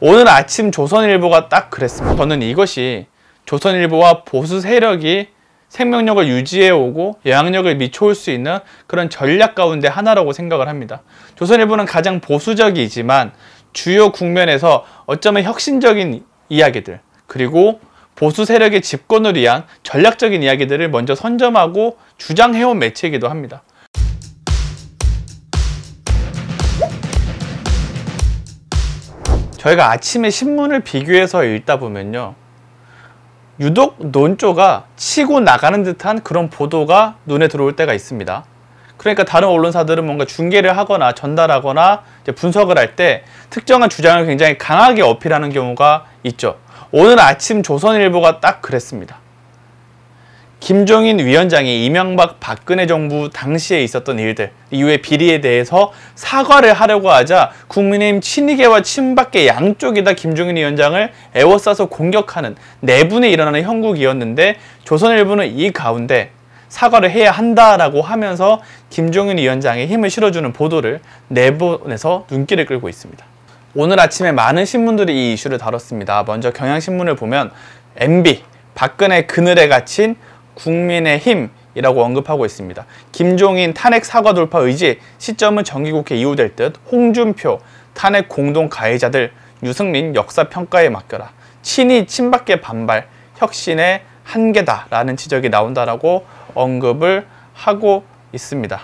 오늘 아침 조선일보가 딱 그랬습니다. 저는 이것이 조선일보와 보수 세력이 생명력을 유지해오고 영향력을 미쳐올 수 있는 그런 전략 가운데 하나라고 생각을 합니다. 조선일보는 가장 보수적이지만 주요 국면에서 어쩌면 혁신적인 이야기들 그리고 보수 세력의 집권을 위한 전략적인 이야기들을 먼저 선점하고 주장해온 매체이기도 합니다. 저희가 아침에 신문을 비교해서 읽다 보면요. 유독 논조가 치고 나가는 듯한 그런 보도가 눈에 들어올 때가 있습니다. 그러니까 다른 언론사들은 뭔가 중계를 하거나 전달하거나 분석을 할 때 특정한 주장을 굉장히 강하게 어필하는 경우가 있죠. 오늘 아침 조선일보가 딱 그랬습니다. 김종인 위원장이 이명박 박근혜 정부 당시에 있었던 일들 이후의 비리에 대해서 사과를 하려고 하자 국민의힘 친이계와 친박계 양쪽이 다 김종인 위원장을 애워싸서 공격하는 내분에 일어나는 형국이었는데 조선일보는 이 가운데 사과를 해야 한다라고 하면서 김종인 위원장의 힘을 실어주는 보도를 내보내서 눈길을 끌고 있습니다. 오늘 아침에 많은 신문들이 이 이슈를 다뤘습니다. 먼저 경향신문을 보면 MB 박근혜 그늘에 갇힌 국민의 힘이라고 언급하고 있습니다. 김종인 탄핵 사과 돌파 의지 시점은 정기국회 이후 될듯 홍준표 탄핵 공동 가해자들 유승민 역사평가에 맡겨라. 친이 친박계 반발 혁신의 한계다라는 지적이 나온다라고 언급을 하고 있습니다.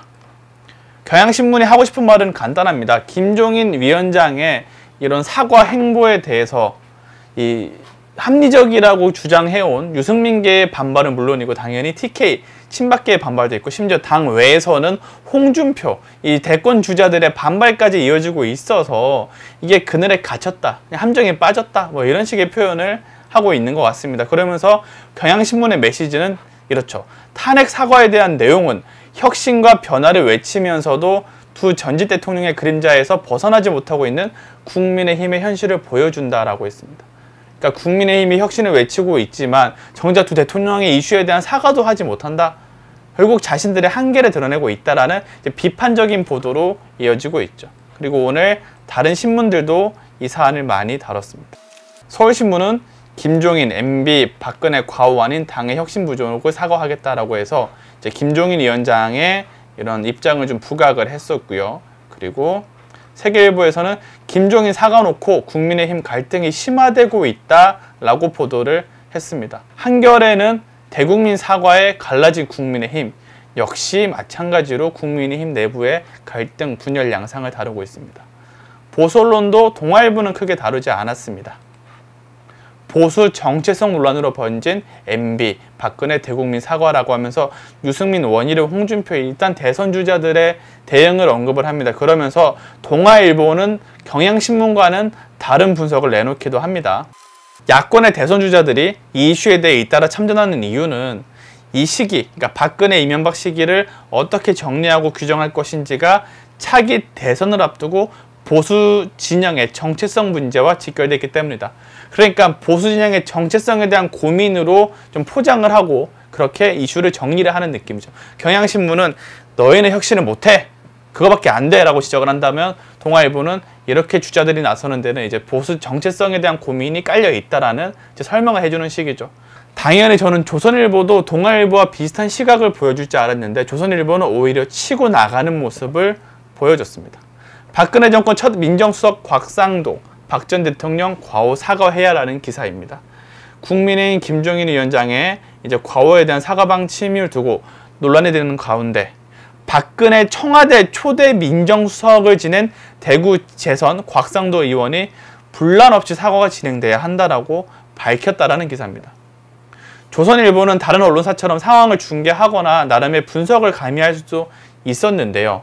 경향신문이 하고 싶은 말은 간단합니다. 김종인 위원장의 이런 사과 행보에 대해서 이 합리적이라고 주장해온 유승민계의 반발은 물론이고 당연히 TK 친박계의 반발도 있고 심지어 당 외에서는 홍준표 이 대권 주자들의 반발까지 이어지고 있어서 이게 그늘에 갇혔다 함정에 빠졌다 뭐 이런 식의 표현을 하고 있는 것 같습니다. 그러면서 경향신문의 메시지는 이렇죠. 탄핵 사과에 대한 내용은 혁신과 변화를 외치면서도 두 전직 대통령의 그림자에서 벗어나지 못하고 있는 국민의힘의 현실을 보여준다라고 했습니다. 그러니까 국민의힘이 혁신을 외치고 있지만 정작 두 대통령의 이슈에 대한 사과도 하지 못한다. 결국 자신들의 한계를 드러내고 있다라는 비판적인 보도로 이어지고 있죠. 그리고 오늘 다른 신문들도 이 사안을 많이 다뤘습니다. 서울신문은 김종인, MB, 박근혜 과오 아닌 당의 혁신 부족을 사과하겠다라고 해서 이제 김종인 위원장의 이런 입장을 좀 부각을 했었고요. 그리고 세계일보에서는 김종인 사과 놓고 국민의힘 갈등이 심화되고 있다라고 보도를 했습니다. 한겨레는 대국민 사과에 갈라진 국민의힘 역시 마찬가지로 국민의힘 내부의 갈등 분열 양상을 다루고 있습니다. 보솔론도 동아일보는 크게 다루지 않았습니다. 보수 정체성 논란으로 번진 MB, 박근혜 대국민 사과라고 하면서 유승민, 원희룡, 홍준표 일단 대선 주자들의 대응을 언급을 합니다. 그러면서 동아일보는 경향신문과는 다른 분석을 내놓기도 합니다. 야권의 대선 주자들이 이 이슈에 대해 잇따라 참전하는 이유는 이 시기, 그러니까 박근혜 이명박 시기를 어떻게 정리하고 규정할 것인지가 차기 대선을 앞두고 보수 진영의 정체성 문제와 직결되기 때문이다. 그러니까 보수 진영의 정체성에 대한 고민으로 좀 포장을 하고 그렇게 이슈를 정리를 하는 느낌이죠. 경향신문은 너희는 혁신을 못해. 그거밖에 안 돼. 라고 지적을 한다면 동아일보는 이렇게 주자들이 나서는 데는 이제 보수 정체성에 대한 고민이 깔려 있다라는 설명을 해주는 식이죠. 당연히 저는 조선일보도 동아일보와 비슷한 시각을 보여줄 줄 알았는데 조선일보는 오히려 치고 나가는 모습을 보여줬습니다. 박근혜 정권 첫 민정수석 곽상도, 박 전 대통령 과오 사과해야라는 기사입니다. 국민의힘 김종인 위원장의 이제 과오에 대한 사과 방침을 두고 논란이 되는 가운데 박근혜 청와대 초대 민정수석을 지낸 대구 재선 곽상도 의원이 분란 없이 사과가 진행돼야 한다라고 밝혔다라는 기사입니다. 조선일보는 다른 언론사처럼 상황을 중계하거나 나름의 분석을 가미할 수도 있었는데요.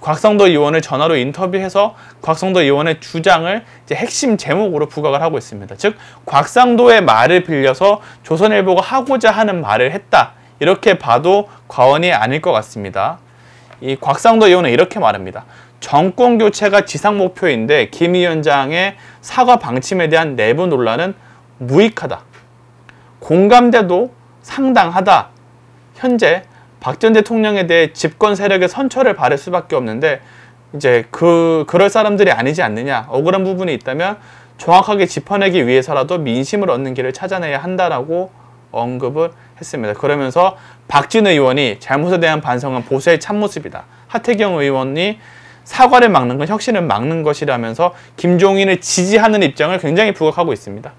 곽성도 의원을 전화로 인터뷰해서 곽성도 의원의 주장을 이제 핵심 제목으로 부각을 하고 있습니다. 즉 곽상도의 말을 빌려서 조선일보가 하고자 하는 말을 했다. 이렇게 봐도 과언이 아닐 것 같습니다. 이 곽상도 의원은 이렇게 말합니다. 정권 교체가 지상 목표인데 김 위원장의 사과 방침에 대한 내부 논란은 무익하다. 공감대도 상당하다. 현재 박전 대통령에 대해 집권 세력의 선처를 바를 수밖에 없는데 이제 그 그럴 사람들이 아니지 않느냐 억울한 부분이 있다면 정확하게 짚어내기 위해서라도 민심을 얻는 길을 찾아내야 한다라고 언급을 했습니다. 그러면서 박진 의원이 잘못에 대한 반성은 보수의 참모습이다. 하태경 의원이 사과를 막는 건 혁신을 막는 것이라면서 김종인을 지지하는 입장을 굉장히 부각하고 있습니다.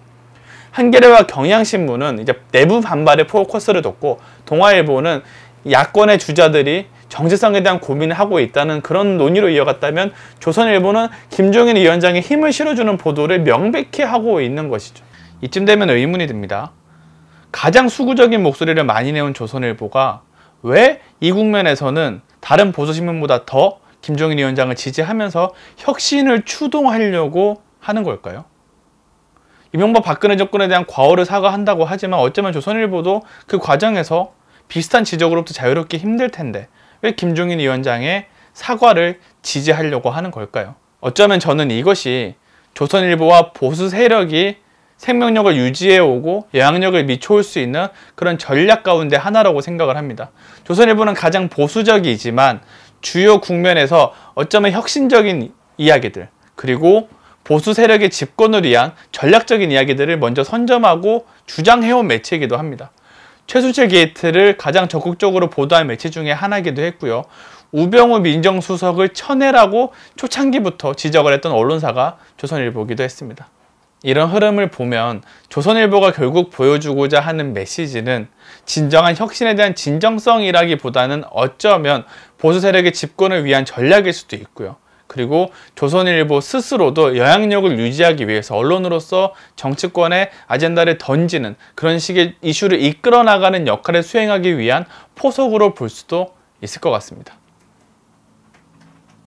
한겨레와 경향신문은 이제 내부 반발에 포커스를 뒀고 동아일보는 야권의 주자들이 정체성에 대한 고민을 하고 있다는 그런 논의로 이어갔다면 조선일보는 김종인 위원장의 힘을 실어주는 보도를 명백히 하고 있는 것이죠. 이쯤 되면 의문이 듭니다. 가장 수구적인 목소리를 많이 내온 조선일보가 왜 이 국면에서는 다른 보수신문보다 더 김종인 위원장을 지지하면서 혁신을 추동하려고 하는 걸까요? 이명박 박근혜 정권에 대한 과오를 사과한다고 하지만 어쩌면 조선일보도 그 과정에서 비슷한 지적으로부터 자유롭기 힘들 텐데 왜 김종인 위원장의 사과를 지지하려고 하는 걸까요? 어쩌면 저는 이것이 조선일보와 보수 세력이 생명력을 유지해오고 영향력을 미쳐올 수 있는 그런 전략 가운데 하나라고 생각을 합니다. 조선일보는 가장 보수적이지만 주요 국면에서 어쩌면 혁신적인 이야기들 그리고 보수 세력의 집권을 위한 전략적인 이야기들을 먼저 선점하고 주장해온 매체이기도 합니다. 최순실 게이트를 가장 적극적으로 보도한 매체 중에 하나이기도 했고요. 우병우 민정수석을 천해라고 초창기부터 지적을 했던 언론사가 조선일보기도 했습니다. 이런 흐름을 보면 조선일보가 결국 보여주고자 하는 메시지는 진정한 혁신에 대한 진정성이라기보다는 어쩌면 보수 세력의 집권을 위한 전략일 수도 있고요. 그리고 조선일보 스스로도 영향력을 유지하기 위해서 언론으로서 정치권의 아젠다를 던지는 그런 식의 이슈를 이끌어 나가는 역할을 수행하기 위한 포석으로 볼 수도 있을 것 같습니다.